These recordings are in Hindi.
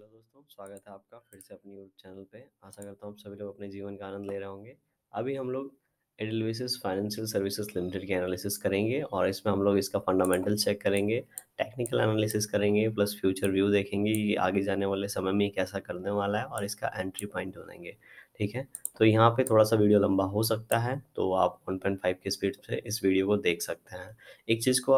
हेलो दोस्तों स्वागत है आपका फिर से अपने यूट्यूब चैनल पे आशा करता हूँ सभी लोग अपने जीवन का आनंद ले रहे होंगे अभी हम लोग एडलविसिस फाइनेंशियल सर्विसेज लिमिटेड की एनालिसिस करेंगे और इसमें हम लोग इसका फंडामेंटल चेक करेंगे टेक्निकल एनालिसिस करेंगे प्लस फ्यूचर व्यू देखेंगे कि आगे जाने वाले समय में कैसा करने वाला है और इसका एंट्री पॉइंट बनाएंगे ठीक है तो यहाँ पे थोड़ा सा वीडियो लंबा हो सकता है तो आप 1.5 के स्पीड से इस वीडियो को देख सकते हैं एक चीज़ को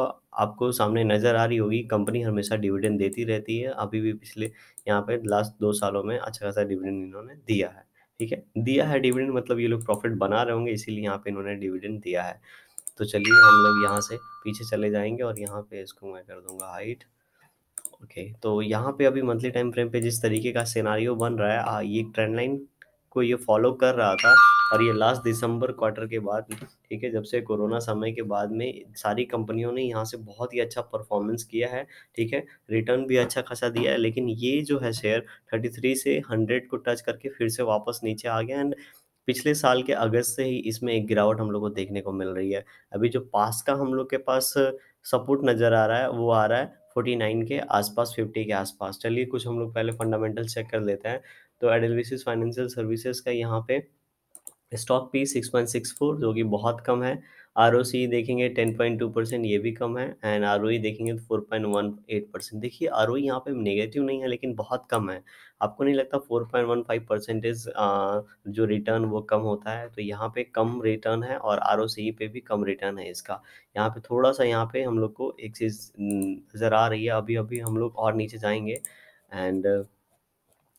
आपको सामने नज़र आ रही होगी कंपनी हमेशा डिविडेंड देती रहती है अभी भी पिछले यहाँ पे लास्ट दो सालों में अच्छा खासा डिविडेंड इन्होंने दिया है ठीक है दिया है डिविडेंड मतलब ये लोग प्रॉफिट बना रहे होंगे इसीलिए यहाँ पे इन्होंने डिविडेंड दिया है तो चलिए हम लोग यहाँ से पीछे चले जाएंगे और यहाँ पे इसको मैं कर दूँगा हाइट ओके तो यहाँ पे अभी मंथली टाइम फ्रेम पे जिस तरीके का सिनारियो बन रहा है ये ट्रेंड लाइन को ये फॉलो कर रहा था और ये लास्ट दिसंबर क्वार्टर के बाद ठीक है जब से कोरोना समय के बाद में सारी कंपनियों ने यहाँ से बहुत ही अच्छा परफॉर्मेंस किया है ठीक है रिटर्न भी अच्छा खासा दिया है लेकिन ये जो है शेयर थर्टी थ्री से हंड्रेड को टच करके फिर से वापस नीचे आ गया एंड पिछले साल के अगस्त से ही इसमें एक गिरावट हम लोग को देखने को मिल रही है अभी जो पास का हम लोग के पास सपोर्ट नज़र आ रहा है वो आ रहा है फोर्टी नाइन के आसपास फिफ्टी के आसपास चलिए कुछ हम लोग पहले फंडामेंटल चेक कर लेते हैं तो एडलविसिस फाइनेंशियल सर्विसेज का यहाँ पे stock P six point six four जो कि बहुत कम है आर ओ सी देखेंगे टेन पॉइंट टू परसेंट ये भी कम है एंड आर ओ ई देखेंगे तो four point one eight percent देखिए आर ओ यहाँ पे नेगेटिव नहीं है लेकिन बहुत कम है आपको नहीं लगता four point one five percentage जो रिटर्न वो कम होता है तो यहाँ पे कम रिटर्न है और आर ओ सी पे भी कम रिटर्न है इसका यहाँ पे थोड़ा सा यहाँ पे हम लोग को एक चीज़ नज़र आ रही है अभी अभी हम लोग और नीचे जाएंगे एंड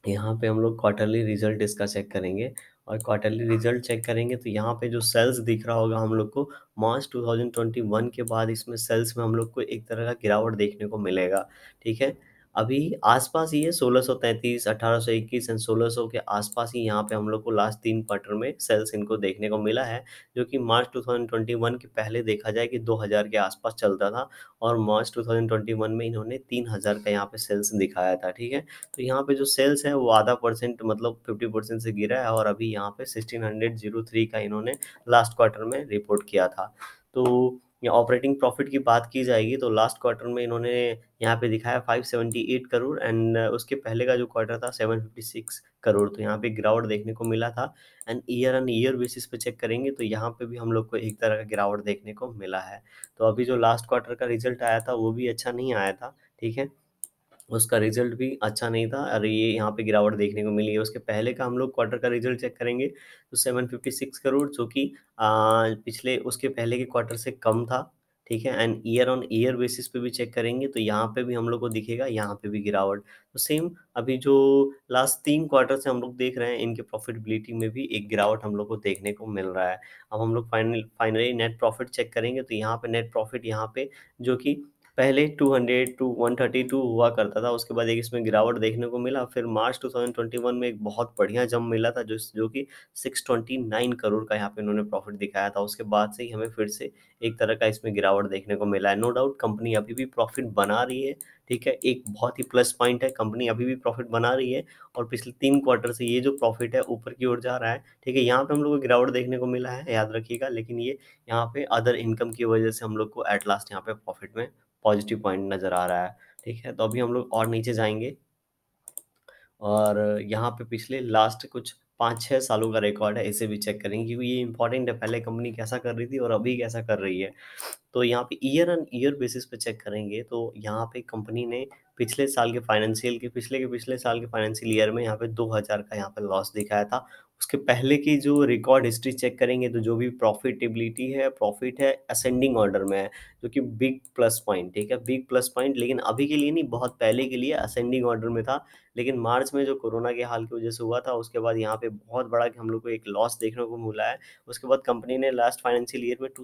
यहाँ पे हम लोग क्वार्टरली रिजल्ट इसका चेक करेंगे और क्वार्टरली रिजल्ट चेक करेंगे तो यहाँ पे जो सेल्स दिख रहा होगा हम लोग को मार्च 2021 के बाद इसमें सेल्स में हम लोग को एक तरह का गिरावट देखने को मिलेगा ठीक है अभी आसपास अठारह सौ इक्कीस एंड सोलह सौ के आसपास ही यहाँ पे हम लोग को लास्ट तीन क्वार्टर में सेल्स इनको देखने को मिला है जो कि मार्च 2021 के पहले देखा जाए कि 2000 के आसपास चलता था और मार्च 2021 में इन्होंने 3000 का यहाँ पे सेल्स दिखाया था ठीक है तो यहाँ पे जो सेल्स है वो आधा परसेंट मतलब फिफ्टी परसेंट से गिरा है और अभी यहाँ पे सिक्सटीन का इन्होंने लास्ट क्वार्टर में रिपोर्ट किया था तो या ऑपरेटिंग प्रॉफिट की बात की जाएगी तो लास्ट क्वार्टर में इन्होंने यहाँ पे दिखाया 578 करोड़ एंड उसके पहले का जो क्वार्टर था 756 करोड़ तो यहाँ पे गिरावट देखने को मिला था and year and year basis पे चेक करेंगे तो यहाँ पे भी हम लोग को एक तरह का गिरावट देखने को मिला है तो अभी जो लास्ट क्वार्टर का रिजल्ट आया था वो भी अच्छा नहीं आया था ठीक है उसका रिजल्ट भी अच्छा नहीं था अरे ये यहाँ पे गिरावट देखने को मिली है उसके पहले का हम लोग क्वार्टर का रिजल्ट चेक करेंगे तो सेवन फिफ्टी सिक्स करोड़ जो कि पिछले उसके पहले के क्वार्टर से कम था ठीक है and year on year basis पे भी चेक करेंगे तो यहाँ पे भी हम लोग को दिखेगा यहाँ पे भी गिरावट तो सेम अभी जो लास्ट तीन क्वार्टर से हम लोग देख रहे हैं इनके प्रॉफिटबिलिटी में भी एक गिरावट हम लोग को देखने को मिल रहा है अब हम लोग final finally net profit check करेंगे तो यहाँ पे नेट प्रॉफिट यहाँ पे जो कि पहले 200 टू टू हुआ करता था उसके बाद एक इसमें गिरावट देखने को मिला फिर मार्च 2021 में एक बहुत बढ़िया जम मिला था जो जो कि 629 करोड़ का यहाँ पे इन्होंने प्रॉफिट दिखाया था उसके बाद से ही हमें फिर से एक तरह का इसमें गिरावट देखने को मिला है नो डाउट कंपनी अभी भी प्रॉफिट बना रही है ठीक है एक बहुत ही प्लस पॉइंट है कंपनी अभी भी प्रॉफिट बना रही है और पिछले तीन क्वार्टर से ये जो प्रॉफिट है ऊपर की ओर जा रहा है ठीक है यहाँ पे हम लोग को गिरावट देखने को मिला है याद रखिएगा लेकिन ये यहाँ पे अदर इनकम की वजह से हम लोग को एट लास्ट यहाँ पे प्रॉफिट में पॉजिटिव पॉइंट नज़र आ रहा है ठीक है तो अभी हम लोग और नीचे जाएंगे और यहाँ पे पिछले लास्ट कुछ पाँच छः सालों का रिकॉर्ड है इसे भी चेक करेंगे क्योंकि ये इंपॉर्टेंट है पहले कंपनी कैसा कर रही थी और अभी कैसा कर रही है तो यहाँ पे ईयर एंड ईयर बेसिस पे चेक करेंगे तो यहाँ पे कंपनी ने पिछले साल के फाइनेंशियल के पिछले के पिछले साल के फाइनेंशियल ईयर में यहाँ पे दो हज़ार का यहाँ पे लॉस दिखाया था उसके पहले की जो रिकॉर्ड हिस्ट्री चेक करेंगे तो जो भी प्रॉफिटेबिलिटी है प्रॉफिट है असेंडिंग ऑर्डर में है जो कि बिग प्लस पॉइंट ठीक है बिग प्लस पॉइंट लेकिन अभी के लिए नहीं बहुत पहले के लिए असेंडिंग ऑर्डर में था लेकिन मार्च में जो कोरोना के हाल की वजह से हुआ था उसके बाद यहाँ पे बहुत बड़ा हम लोग को एक लॉस देखने को मिला है उसके बाद कंपनी ने लास्ट फाइनेंशियल ईयर में टू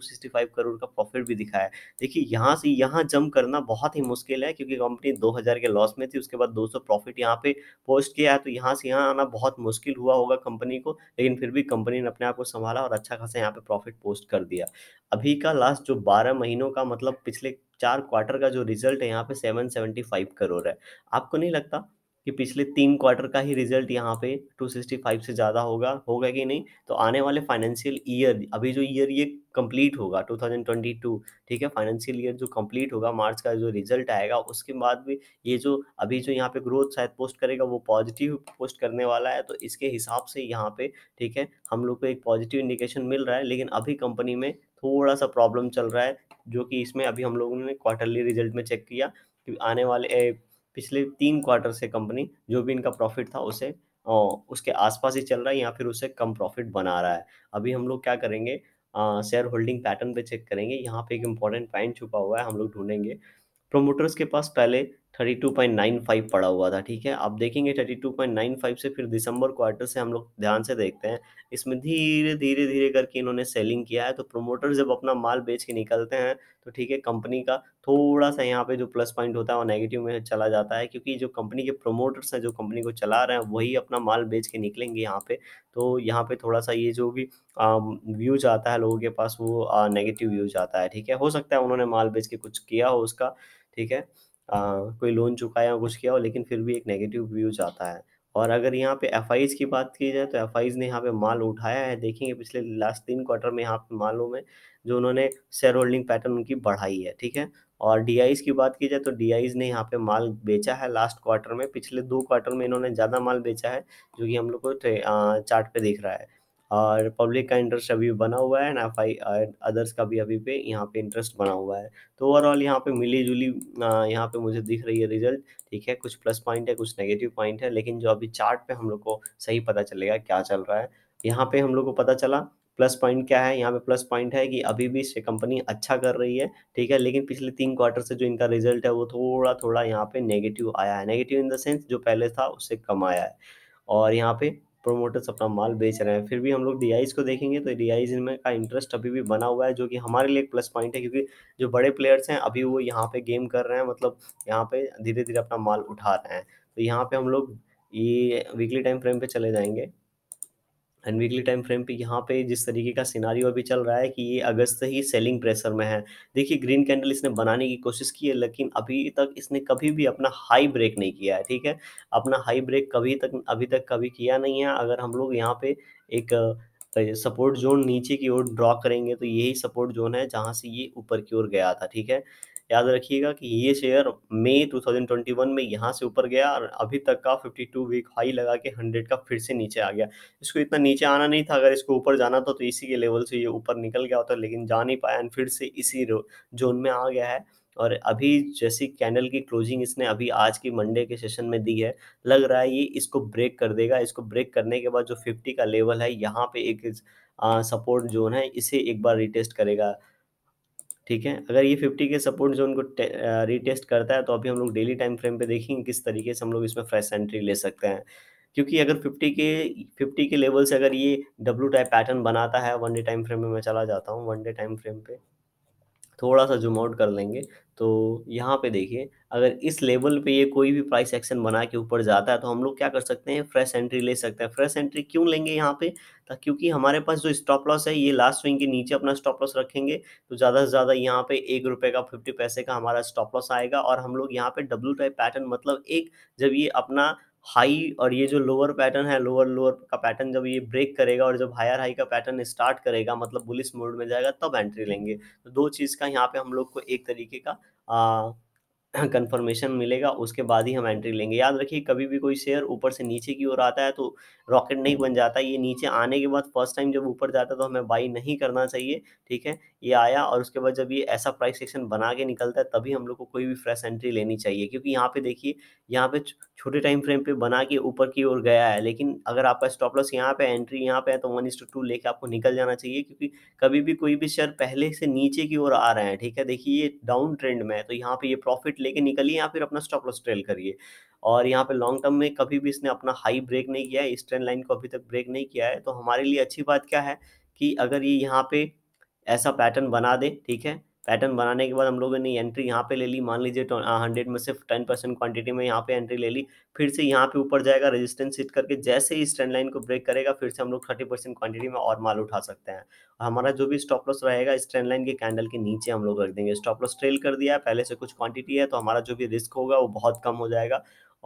करोड़ का प्रॉफिट भी दिखाया देखिए यहाँ से यहाँ जम करना बहुत ही मुश्किल है क्योंकि कंपनी दो के लॉस में थी उसके बाद दो प्रॉफिट यहाँ पे पोस्ट किया है तो यहाँ से यहाँ आना बहुत मुश्किल हुआ होगा कंपनी को लेकिन फिर भी कंपनी ने अपने आप को संभाला और अच्छा खासा यहाँ पे प्रॉफिट पोस्ट कर दिया अभी का लास्ट जो बारह महीनों का मतलब पिछले चार क्वार्टर का जो रिजल्ट है यहाँ पे सेवन फाइव करोड़ है आपको नहीं लगता कि पिछले तीन क्वार्टर का ही रिजल्ट यहाँ पे टू सिक्सटी फाइव से ज़्यादा होगा होगा कि नहीं तो आने वाले फाइनेंशियल ईयर अभी जो ईयर ये कंप्लीट होगा टू थाउजेंड ट्वेंटी टू ठीक है फाइनेंशियल ईयर जो कंप्लीट होगा मार्च का जो रिजल्ट आएगा उसके बाद भी ये जो अभी जो यहाँ पे ग्रोथ शायद पोस्ट करेगा वो पॉजिटिव पोस्ट करने वाला है तो इसके हिसाब से यहाँ पे ठीक है हम लोग को एक पॉजिटिव इंडिकेशन मिल रहा है लेकिन अभी कंपनी में थोड़ा सा प्रॉब्लम चल रहा है जो कि इसमें अभी हम लोगों ने क्वार्टरली रिजल्ट में चेक किया कि आने वाले पिछले तीन क्वार्टर से कंपनी जो भी इनका प्रॉफिट था उसे उसके आसपास ही चल रहा है या फिर उसे कम प्रॉफिट बना रहा है अभी हम लोग क्या करेंगे शेयर होल्डिंग पैटर्न पे चेक करेंगे यहाँ पे एक इम्पॉर्टेंट पॉइंट छुपा हुआ है हम लोग ढूंढेंगे प्रोमोटर्स के पास पहले thirty two point nine five पड़ा हुआ था ठीक है आप देखेंगे thirty two point nine five से फिर दिसंबर क्वार्टर से हम लोग ध्यान से देखते हैं इसमें धीरे धीरे धीरे करके इन्होंने सेलिंग किया है तो प्रोमोटर जब अपना माल बेच के निकलते हैं तो ठीक है कंपनी का थोड़ा सा यहाँ पे जो प्लस पॉइंट होता है वो नेगेटिव में चला जाता है क्योंकि जो कंपनी के प्रोमोटर्स हैं जो कंपनी को चला रहे हैं वही अपना माल बेच के निकलेंगे यहाँ पे तो यहाँ पे थोड़ा सा ये जो भी व्यूज आता है लोगों के पास वो नेगेटिव व्यूज आता है ठीक है हो सकता है उन्होंने माल बेच के कुछ किया हो उसका ठीक है कोई लोन चुकाया कुछ किया हो लेकिन फिर भी एक नेगेटिव व्यूज आता है और अगर यहाँ पे एफ की बात की जाए तो एफ ने यहाँ पे माल उठाया है देखेंगे पिछले लास्ट तीन क्वार्टर में यहाँ पे मालों में जो उन्होंने शेयर होल्डिंग पैटर्न उनकी बढ़ाई है ठीक है और डी की बात की जाए तो डी ने यहाँ पे माल बेचा है लास्ट क्वार्टर में पिछले दो क्वार्टर में इन्होंने ज़्यादा माल बेचा है जो कि हम लोग को चार्ट पे देख रहा है और पब्लिक का इंटरेस्ट अभी बना हुआ है एंड एफ आई अदर्स का भी अभी पे यहाँ पे इंटरेस्ट बना हुआ है तो ओवरऑल यहाँ पे मिली जुली यहाँ पे मुझे दिख रही है रिजल्ट ठीक है कुछ प्लस पॉइंट है कुछ नेगेटिव पॉइंट है लेकिन जो अभी चार्ट पे हम लोग को सही पता चलेगा क्या चल रहा है यहाँ पे हम लोग को पता चला प्लस पॉइंट क्या है यहाँ पे प्लस पॉइंट है कि अभी भी से कंपनी अच्छा कर रही है ठीक है लेकिन पिछले तीन क्वार्टर से जो इनका रिजल्ट है वो थोड़ा थोड़ा यहाँ पे नेगेटिव आया है नेगेटिव इन द सेंस जो पहले था उससे कम आया है और यहाँ पे प्रोमोटर्स अपना माल बेच रहे हैं फिर भी हम लोग डी को देखेंगे तो डी आईज में का इंटरेस्ट अभी भी बना हुआ है जो कि हमारे लिए एक प्लस पॉइंट है क्योंकि जो बड़े प्लेयर्स हैं अभी वो यहाँ पे गेम कर रहे हैं मतलब यहाँ पे धीरे धीरे अपना माल उठा रहे हैं तो यहाँ पे हम लोग ये वीकली टाइम फ्रेम पे चले जाएंगे एंड वीकली टाइम फ्रेम पे यहाँ पे जिस तरीके का सिनारी अभी चल रहा है कि ये अगस्त ही सेलिंग प्रेशर में है देखिए ग्रीन कैंडल इसने बनाने की कोशिश की है लेकिन अभी तक इसने कभी भी अपना हाई ब्रेक नहीं किया है ठीक है अपना हाई ब्रेक कभी तक अभी तक कभी किया नहीं है अगर हम लोग यहाँ पे एक सपोर्ट जोन नीचे की ओर ड्रॉ करेंगे तो यही सपोर्ट जोन है जहाँ से ये ऊपर की ओर गया था ठीक है याद रखिएगा कि ये शेयर मई 2021 में यहाँ से ऊपर गया और अभी तक का 52 वीक हाई लगा के 100 का फिर से नीचे आ गया इसको इतना नीचे आना नहीं था अगर इसको ऊपर जाना था तो इसी के लेवल से ये ऊपर निकल गया होता लेकिन जा नहीं पाया एंड फिर से इसी जोन में आ गया है और अभी जैसी कैंडल की क्लोजिंग इसने अभी आज की मंडे के सेशन में दी है लग रहा है ये इसको ब्रेक कर देगा इसको ब्रेक करने के बाद जो 50 का लेवल है यहाँ पे एक सपोर्ट जोन है इसे एक बार रिटेस्ट करेगा ठीक है अगर ये फिफ्टी के सपोर्ट जोन को रीटेस्ट करता है तो अभी हम लोग डेली टाइम फ्रेम पे देखेंगे किस तरीके से हम लोग इसमें फ्रेश एंट्री ले सकते हैं क्योंकि अगर 50 के 50 के लेवल से अगर ये डब्लू टाइप पैटर्न बनाता है वन डे टाइम फ्रेम में मैं चला जाता हूँ वन डे टाइम फ्रेम पे थोड़ा सा जूम आउट कर लेंगे तो यहाँ पे देखिए अगर इस लेवल पे ये कोई भी प्राइस एक्शन बना के ऊपर जाता है तो हम लोग क्या कर सकते हैं फ्रेश एंट्री ले सकते हैं फ्रेश एंट्री क्यों लेंगे यहाँ पे क्योंकि हमारे पास जो स्टॉप लॉस है ये लास्ट स्विंग के नीचे अपना स्टॉप लॉस रखेंगे तो ज़्यादा से ज़्यादा यहाँ पे एक रुपये का फिफ्टी पैसे का हमारा स्टॉप लॉस आएगा और हम लोग यहाँ पे डब्लू टाइप पैटर्न मतलब एक जब ये अपना हाई और ये जो लोअर पैटर्न है लोअर लोअर का पैटर्न जब ये ब्रेक करेगा और जब हायर हाई का पैटर्न स्टार्ट करेगा मतलब बुलिस मोड में जाएगा तब एंट्री लेंगे तो दो चीज़ का यहाँ पे हम लोग को एक तरीके का आ, कंफर्मेशन मिलेगा उसके बाद ही हम एंट्री लेंगे याद रखिए कभी भी कोई शेयर ऊपर से नीचे की ओर आता है तो रॉकेट नहीं बन जाता ये नीचे आने के बाद फर्स्ट टाइम जब ऊपर जाता है तो हमें बाई नहीं करना चाहिए ठीक है ये आया और उसके बाद जब ये ऐसा प्राइस सेक्शन बना के निकलता है तभी हम लोग को कोई भी फ्रेश एंट्री लेनी चाहिए क्योंकि यहाँ पे देखिए यहाँ पे छोटे टाइम फ्रेम पे बना के ऊपर की ओर गया है लेकिन अगर आपका स्टॉप लॉस यहाँ पे एंट्री यहाँ पे है तो वन इंस टू टू लेके आपको निकल जाना चाहिए क्योंकि कभी भी कोई भी शेयर पहले से नीचे की ओर आ रहे हैं ठीक है देखिए ये डाउन ट्रेंड में है तो यहाँ पे ये प्रॉफिट प्रॉफिट लेके निकलिए या फिर अपना स्टॉप लॉस ट्रेल करिए और यहाँ पे लॉन्ग टर्म में कभी भी इसने अपना हाई ब्रेक नहीं किया है इस ट्रेंड लाइन को अभी तक ब्रेक नहीं किया है तो हमारे लिए अच्छी बात क्या है कि अगर ये यहाँ पे ऐसा पैटर्न बना दे ठीक है पैटर्न बनाने के बाद हम लोगों ने एंट्री यहाँ पे ले ली मान लीजिए हंड्रेड में सिर्फ टेन परसेंट क्वान्टिटी में यहाँ पे एंट्री ले ली फिर से यहाँ पे ऊपर जाएगा रेजिस्टेंस हिट करके जैसे ही स्टैंड लाइन को ब्रेक करेगा फिर से हम लोग थर्टी परसेंट क्वान्टिटी में और माल उठा सकते हैं और हमारा जो भी स्टॉप लॉस रहेगा इस लाइन के कैंडल के नीचे हम लोग रख देंगे स्टॉप लॉस ट्रेल कर दिया है पहले से कुछ क्वान्टिटी है तो हमारा जो भी रिस्क होगा वो बहुत कम हो जाएगा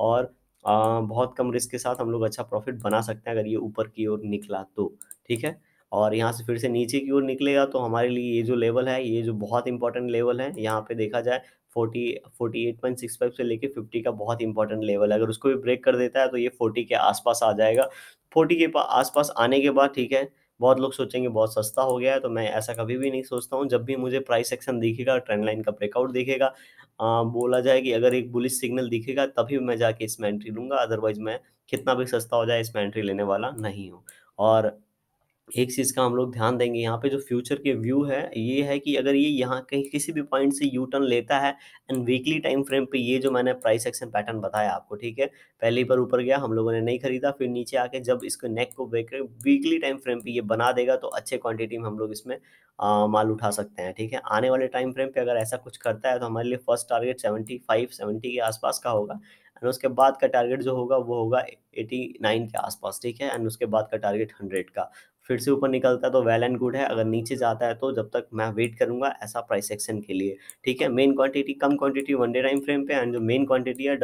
और आ, बहुत कम रिस्क के साथ हम लोग अच्छा प्रॉफिट बना सकते हैं अगर ये ऊपर की ओर निकला तो ठीक है और यहाँ से फिर से नीचे की ओर निकलेगा तो हमारे लिए ये जो लेवल है ये जो बहुत इंपॉर्टेंट लेवल है यहाँ पे देखा जाए forty forty eight point six five से लेके फिफ्टी का बहुत इंपॉर्टेंट लेवल है अगर उसको भी ब्रेक कर देता है तो ये फोर्टी के आसपास आ जाएगा फोर्टी के आसपास आने के बाद ठीक है बहुत लोग सोचेंगे बहुत सस्ता हो गया है तो मैं ऐसा कभी भी नहीं सोचता हूँ जब भी मुझे प्राइस एक्शन दिखेगा ट्रेंड लाइन का ब्रेकआउट दिखेगा बोला जाए कि अगर एक बुलिस सिग्नल दिखेगा तभी मैं जाके इसमें एंट्री लूँगा अदरवाइज मैं कितना भी सस्ता हो जाए इसमें एंट्री लेने वाला नहीं हूँ और एक चीज़ का हम लोग ध्यान देंगे यहाँ पे जो फ्यूचर के व्यू है ये है कि अगर ये यहाँ कहीं किसी भी पॉइंट से यू टर्न लेता है एंड वीकली टाइम फ्रेम पे ये जो मैंने प्राइस एक्शन पैटर्न बताया आपको ठीक है पहले ही पर ऊपर गया हम लोगों ने नहीं खरीदा फिर नीचे आके जब इसको नेक को ब्रेक वीकली टाइम फ्रेम पे ये बना देगा तो अच्छे क्वान्टिटी में हम लोग इसमें आ, माल उठा सकते हैं ठीक है आने वाले टाइम फ्रेम पे अगर ऐसा कुछ करता है तो हमारे लिए first target seventy five seventy के आसपास का होगा एंड उसके बाद का टारगेट जो होगा वो होगा एटी नाइन के आसपास ठीक है एंड उसके बाद का टारगेट हंड्रेड का फिर से ऊपर निकलता है तो वेल एंड गुड है अगर नीचे जाता है तो जब तक मैं वेट करूंगा ऐसा प्राइस एक्शन के लिए ठीक है मेन क्वांटिटी कम quantity one day time frame पे एंड जो मेन क्वांटिटी है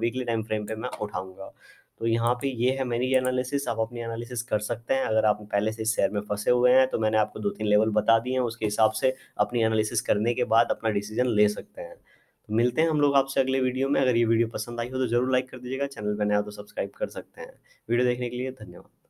वीकली टाइम फ्रेम पे मैं उठाऊंगा तो यहाँ पे ये है मेरी एनालिसिस आप अपनी एनालिसिस कर सकते हैं अगर आप पहले से इस शेयर में फंसे हुए हैं तो मैंने आपको दो तीन लेवल बता दिए हैं उसके हिसाब से अपनी एनालिसिस करने के बाद अपना डिसीजन ले सकते हैं तो मिलते हैं हम लोग आपसे अगले वीडियो में अगर ये वीडियो पसंद आई हो तो जरूर लाइक कर दीजिएगा चैनल पर नया हो तो सब्सक्राइब कर सकते हैं वीडियो देखने के लिए धन्यवाद